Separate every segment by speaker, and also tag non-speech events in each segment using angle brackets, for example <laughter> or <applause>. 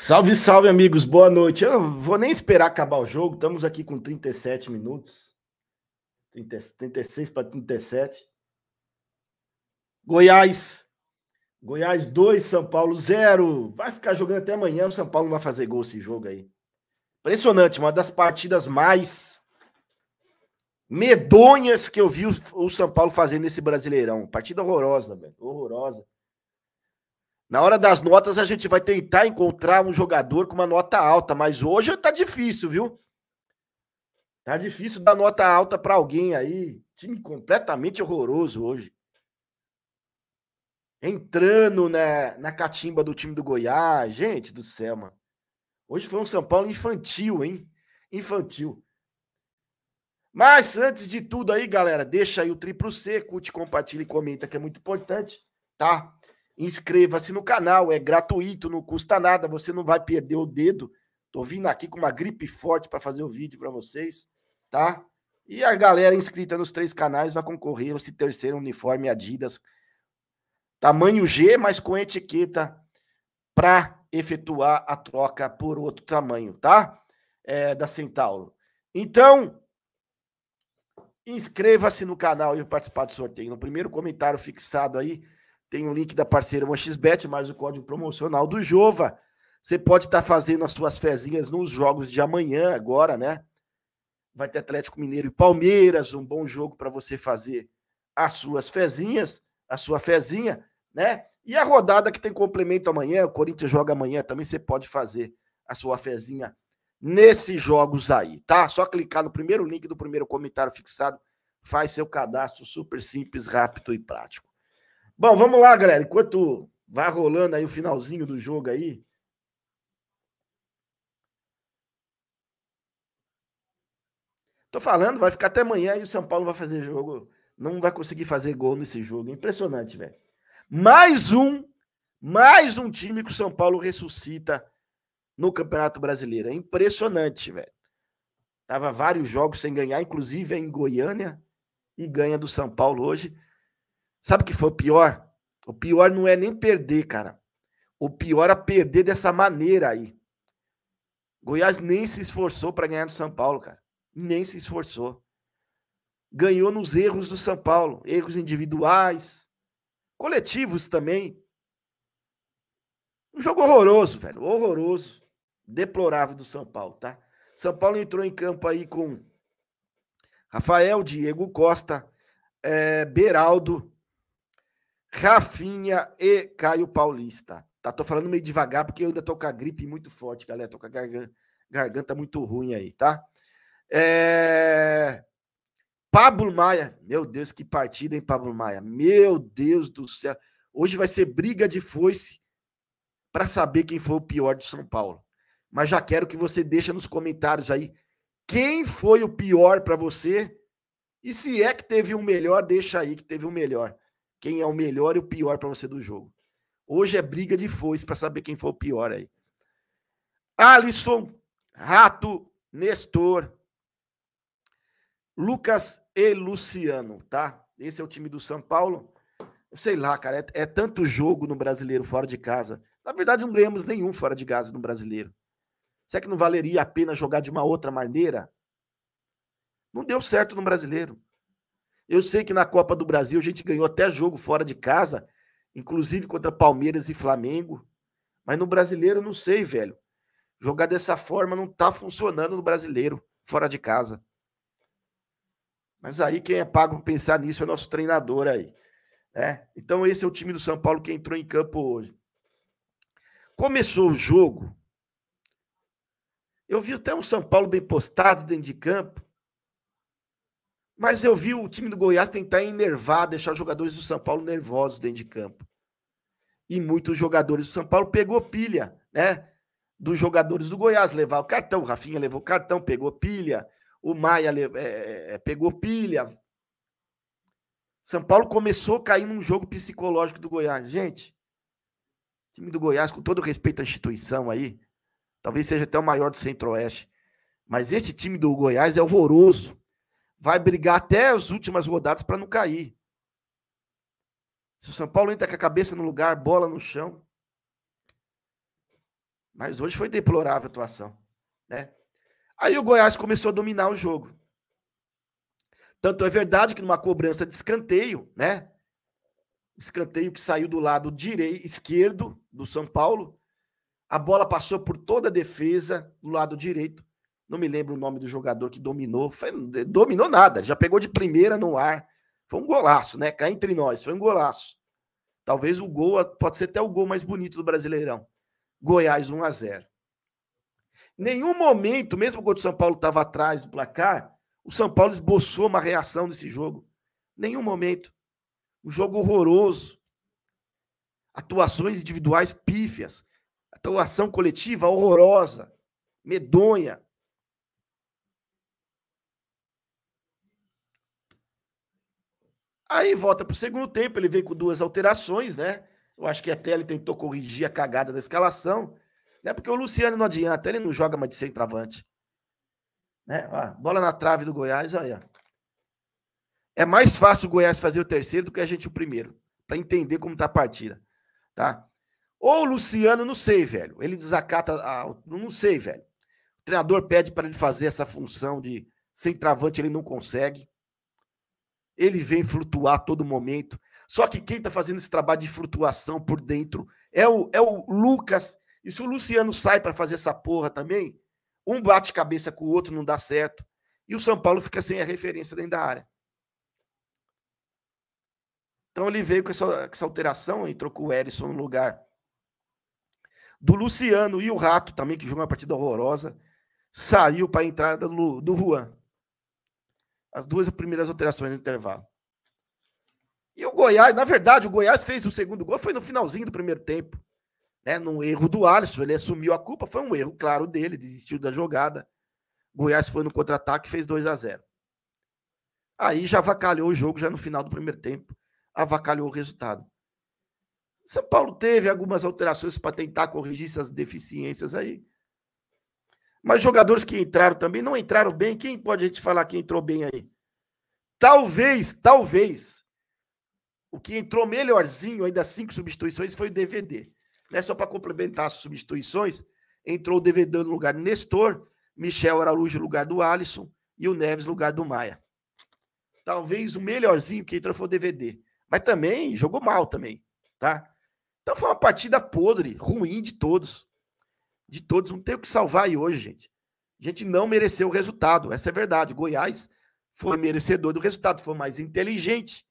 Speaker 1: Salve, salve, amigos. Boa noite. Eu não vou nem esperar acabar o jogo. Estamos aqui com 37 minutos. 30, 36 para 37. Goiás. Goiás 2, São Paulo 0. Vai ficar jogando até amanhã. O São Paulo não vai fazer gol esse jogo aí. Impressionante, uma das partidas mais medonhas que eu vi o, o São Paulo fazer nesse Brasileirão. Partida horrorosa, velho. Horrorosa. Na hora das notas, a gente vai tentar encontrar um jogador com uma nota alta, mas hoje tá difícil, viu? Tá difícil dar nota alta para alguém aí. Time completamente horroroso hoje. Entrando na, na catimba do time do Goiás. Gente do céu, mano. Hoje foi um São Paulo infantil, hein? Infantil. Mas antes de tudo aí, galera, deixa aí o triplo C, curte, compartilha e comenta que é muito importante, tá? Inscreva-se no canal, é gratuito, não custa nada, você não vai perder o dedo. Tô vindo aqui com uma gripe forte para fazer o vídeo para vocês, tá? E a galera inscrita nos três canais vai concorrer a esse terceiro uniforme Adidas, tamanho G, mas com etiqueta para efetuar a troca por outro tamanho, tá? É, da Centauro. Então, inscreva-se no canal e participar do sorteio. No primeiro comentário fixado aí, tem o link da parceira XBet mais o código promocional do Jova. Você pode estar tá fazendo as suas fezinhas nos jogos de amanhã, agora, né? Vai ter Atlético Mineiro e Palmeiras, um bom jogo para você fazer as suas fezinhas, a sua fezinha, né? E a rodada que tem complemento amanhã, o Corinthians joga amanhã, também você pode fazer a sua fezinha nesses jogos aí, tá? Só clicar no primeiro link do primeiro comentário fixado, faz seu cadastro super simples, rápido e prático. Bom, vamos lá, galera. Enquanto vai rolando aí o finalzinho do jogo aí. Tô falando, vai ficar até amanhã e o São Paulo vai fazer jogo. Não vai conseguir fazer gol nesse jogo. Impressionante, velho. Mais um, mais um time que o São Paulo ressuscita no Campeonato Brasileiro. É impressionante, velho. Tava vários jogos sem ganhar, inclusive é em Goiânia, e ganha do São Paulo hoje. Sabe o que foi o pior? O pior não é nem perder, cara. O pior é perder dessa maneira aí. Goiás nem se esforçou para ganhar do São Paulo, cara. Nem se esforçou. Ganhou nos erros do São Paulo, erros individuais, coletivos também. Um jogo horroroso, velho, horroroso, deplorável do São Paulo, tá? São Paulo entrou em campo aí com Rafael, Diego Costa, é, Beraldo, Rafinha e Caio Paulista. Tá, tô falando meio devagar porque eu ainda tô com a gripe muito forte, galera. Tô com a garganta, garganta muito ruim aí, tá? É... Pablo Maia. Meu Deus, que partida, hein, Pablo Maia? Meu Deus do céu. Hoje vai ser briga de foice para saber quem foi o pior de São Paulo. Mas já quero que você deixa nos comentários aí quem foi o pior para você e se é que teve um melhor, deixa aí que teve um melhor quem é o melhor e o pior para você do jogo. Hoje é briga de foice para saber quem foi o pior aí. Alisson, Rato, Nestor, Lucas e Luciano, tá? Esse é o time do São Paulo. Sei lá, cara, é, é tanto jogo no brasileiro fora de casa. Na verdade, não ganhamos nenhum fora de casa no brasileiro. Será que não valeria a pena jogar de uma outra maneira? Não deu certo no brasileiro. Eu sei que na Copa do Brasil a gente ganhou até jogo fora de casa, inclusive contra Palmeiras e Flamengo. Mas no brasileiro, não sei, velho. Jogar dessa forma não tá funcionando no brasileiro, fora de casa. Mas aí quem é pago para pensar nisso é o nosso treinador aí. Né? Então esse é o time do São Paulo que entrou em campo hoje. Começou o jogo. Eu vi até um São Paulo bem postado dentro de campo. Mas eu vi o time do Goiás tentar enervar, deixar os jogadores do São Paulo nervosos dentro de campo. E muitos jogadores do São Paulo pegou pilha, né? Dos jogadores do Goiás levar o cartão, o Rafinha levou o cartão, pegou pilha, o Maia é, é, é, pegou pilha. São Paulo começou a cair num jogo psicológico do Goiás. Gente, time do Goiás, com todo respeito à instituição aí, talvez seja até o maior do Centro-Oeste, mas esse time do Goiás é horroroso vai brigar até as últimas rodadas para não cair. Se o São Paulo entra com a cabeça no lugar, bola no chão. Mas hoje foi deplorável a atuação, né? Aí o Goiás começou a dominar o jogo. Tanto é verdade que numa cobrança de escanteio, né? Escanteio que saiu do lado direito, esquerdo do São Paulo, a bola passou por toda a defesa do lado direito. Não me lembro o nome do jogador que dominou. Foi, dominou nada, já pegou de primeira no ar. Foi um golaço, né? Cá entre nós, foi um golaço. Talvez o gol, pode ser até o gol mais bonito do Brasileirão. Goiás 1 a 0 Nenhum momento, mesmo quando o São Paulo estava atrás do placar, o São Paulo esboçou uma reação nesse jogo. Nenhum momento. Um jogo horroroso. Atuações individuais pífias. Atuação coletiva horrorosa. Medonha. Aí volta para o segundo tempo, ele vem com duas alterações, né? Eu acho que até ele tentou corrigir a cagada da escalação, né? Porque o Luciano não adianta, ele não joga mais de centroavante. Né? Ó, bola na trave do Goiás, olha. É mais fácil o Goiás fazer o terceiro do que a gente o primeiro, para entender como tá a partida, tá? Ou o Luciano, não sei, velho. Ele desacata, a... não sei, velho. O treinador pede para ele fazer essa função de centroavante, ele não consegue ele vem flutuar a todo momento. Só que quem está fazendo esse trabalho de flutuação por dentro é o, é o Lucas. E se o Luciano sai para fazer essa porra também, um bate cabeça com o outro, não dá certo. E o São Paulo fica sem a referência dentro da área. Então ele veio com essa, essa alteração e trocou o Erisson no lugar do Luciano e o Rato também, que jogou uma partida horrorosa, saiu para a entrada do, do Juan. As duas primeiras alterações no intervalo. E o Goiás, na verdade, o Goiás fez o segundo gol, foi no finalzinho do primeiro tempo. Né? Num erro do Alisson, ele assumiu a culpa, foi um erro claro dele, desistiu da jogada. O Goiás foi no contra-ataque e fez 2 a 0 Aí já avacalhou o jogo, já no final do primeiro tempo, avacalhou o resultado. São Paulo teve algumas alterações para tentar corrigir essas deficiências aí. Mas jogadores que entraram também não entraram bem. Quem pode a gente falar que entrou bem aí? Talvez, talvez, o que entrou melhorzinho, ainda cinco substituições, foi o DVD. Né? Só para complementar as substituições, entrou o DVD no lugar do Nestor, Michel Araújo no lugar do Alisson e o Neves no lugar do Maia. Talvez o melhorzinho que entrou foi o DVD. Mas também jogou mal também, tá? Então foi uma partida podre, ruim de todos de todos. Não tem o que salvar aí hoje, gente. A gente não mereceu o resultado. Essa é a verdade. Goiás foi merecedor do resultado, foi mais inteligente,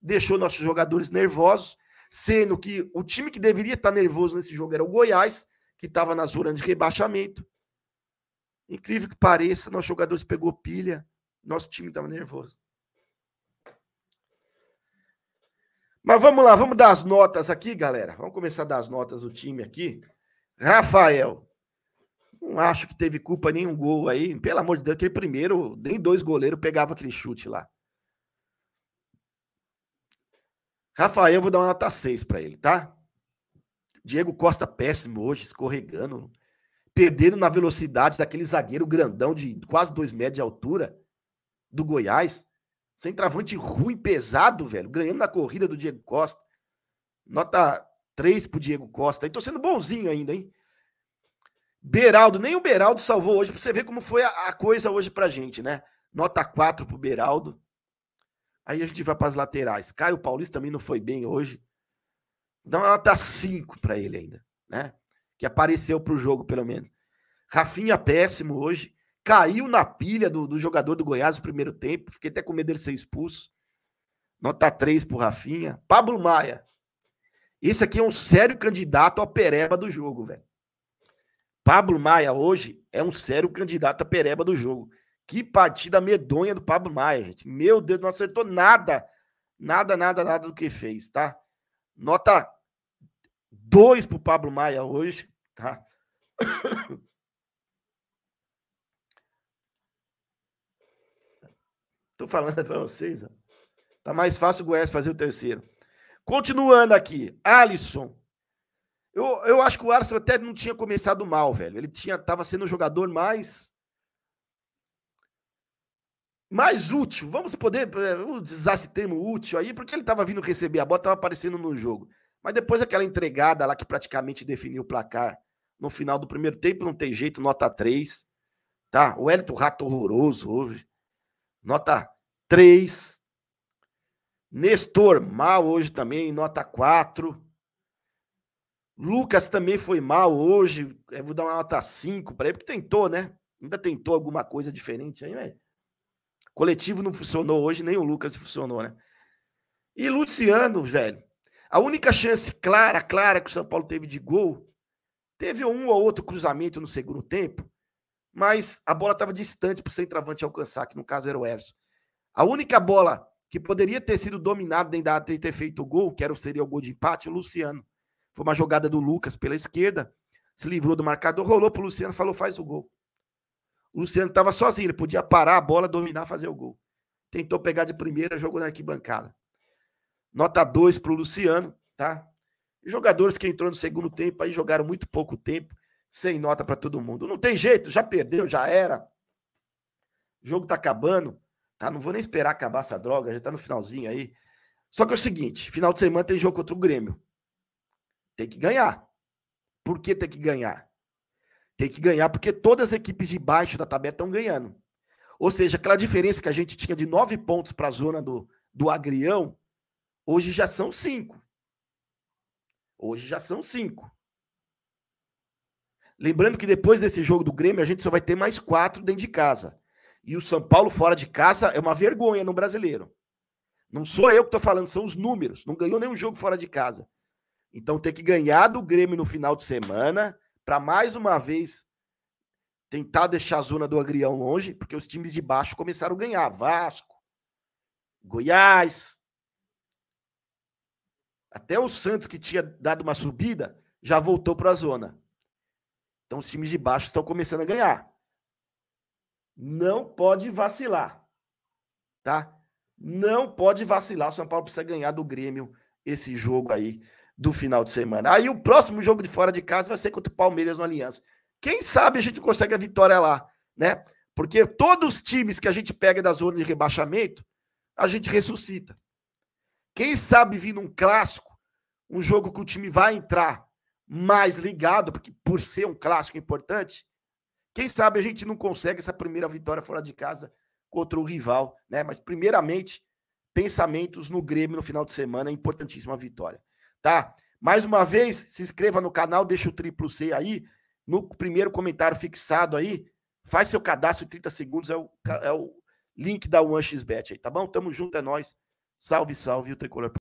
Speaker 1: deixou nossos jogadores nervosos, sendo que o time que deveria estar nervoso nesse jogo era o Goiás, que estava na zona de rebaixamento. Incrível que pareça, nossos jogadores pegou pilha, nosso time estava nervoso. Mas vamos lá, vamos dar as notas aqui, galera. Vamos começar a dar as notas do time aqui. Rafael. Não acho que teve culpa nenhum gol aí. Pelo amor de Deus, aquele primeiro, nem dois goleiros pegavam aquele chute lá. Rafael, eu vou dar uma nota 6 para ele, tá? Diego Costa péssimo hoje, escorregando. perdendo na velocidade daquele zagueiro grandão de quase 2 metros de altura do Goiás. Centravante ruim, pesado, velho. Ganhando na corrida do Diego Costa. Nota 3 pro Diego Costa. E tô sendo bonzinho ainda, hein? Beraldo, nem o Beraldo salvou hoje, pra você ver como foi a, a coisa hoje pra gente, né? Nota 4 pro Beraldo. Aí a gente vai para as laterais. Caio Paulista também não foi bem hoje. Dá uma nota 5 para ele ainda, né? Que apareceu pro jogo, pelo menos. Rafinha péssimo hoje. Caiu na pilha do, do jogador do Goiás no primeiro tempo. Fiquei até com medo dele ser expulso. Nota 3 pro Rafinha. Pablo Maia. Esse aqui é um sério candidato ao pereba do jogo, velho. Pablo Maia hoje é um sério candidato a pereba do jogo. Que partida medonha do Pablo Maia, gente. Meu Deus, não acertou nada. Nada, nada, nada do que fez, tá? Nota 2 pro Pablo Maia hoje, tá? <coughs> Tô falando para vocês, ó. Tá mais fácil o Goiás fazer o terceiro. Continuando aqui, Alisson. Eu, eu acho que o Arsenal até não tinha começado mal, velho. Ele tinha tava sendo o jogador mais mais útil. Vamos poder eh, usar esse termo útil aí, porque ele estava vindo receber a bola, estava aparecendo no jogo. Mas depois aquela entregada lá que praticamente definiu o placar no final do primeiro tempo, não tem jeito, nota 3. Tá? O Hélito Rato horroroso hoje. Nota 3. Nestor mal hoje também, nota 4. Lucas também foi mal hoje. Eu eh, vou dar uma nota 5 para ele, porque tentou, né? Ainda tentou alguma coisa diferente aí, velho. Coletivo não funcionou hoje, nem o Lucas funcionou, né? E Luciano, velho. A única chance clara, clara que o São Paulo teve de gol, teve um ou outro cruzamento no segundo tempo, mas a bola estava distante para o centroavante alcançar, que no caso era o Erso. A única bola que poderia ter sido dominada dentro da área e ter feito o gol, que era, seria o gol de empate, é o Luciano foi uma jogada do Lucas pela esquerda, se livrou do marcador, rolou pro Luciano, falou: faz o gol. O Luciano estava sozinho, ele podia parar a bola, dominar, fazer o gol. Tentou pegar de primeira, jogou na arquibancada. Nota 2 pro Luciano, tá? Jogadores que entrou no segundo tempo aí jogaram muito pouco tempo, sem nota para todo mundo. Não tem jeito, já perdeu, já era. O jogo tá acabando, tá? Não vou nem esperar acabar essa droga, já tá no finalzinho aí. Só que é o seguinte, final de semana tem jogo contra o Grêmio. Tem que ganhar. Por que tem que ganhar? Tem que ganhar porque todas as equipes de baixo da tabela estão ganhando. Ou seja, aquela diferença que a gente tinha de nove pontos para a zona do, do agrião, hoje já são cinco. Hoje já são cinco. Lembrando que depois desse jogo do Grêmio, a gente só vai ter mais quatro dentro de casa. E o São Paulo fora de casa é uma vergonha no brasileiro. Não sou eu que estou falando, são os números. Não ganhou nenhum jogo fora de casa. Então ter que ganhar do Grêmio no final de semana para mais uma vez tentar deixar a zona do agrião longe, porque os times de baixo começaram a ganhar, Vasco, Goiás, até o Santos que tinha dado uma subida já voltou para a zona. Então os times de baixo estão começando a ganhar. Não pode vacilar. Tá? Não pode vacilar. O São Paulo precisa ganhar do Grêmio esse jogo aí do final de semana. Aí o próximo jogo de fora de casa vai ser contra o Palmeiras no Aliança. Quem sabe a gente consegue a vitória lá, né? Porque todos os times que a gente pega da zona de rebaixamento, a gente ressuscita. Quem sabe vindo um clássico, um jogo que o time vai entrar mais ligado, porque por ser um clássico importante, quem sabe a gente não consegue essa primeira vitória fora de casa contra o rival, né? Mas primeiramente, pensamentos no Grêmio no final de semana, é importantíssima vitória tá? Mais uma vez, se inscreva no canal, deixa o triplo C aí, no primeiro comentário fixado aí, faz seu cadastro em 30 segundos, é o, é o link da OneXBet aí, tá bom? Tamo junto, é nós. Salve, salve o Tricolor.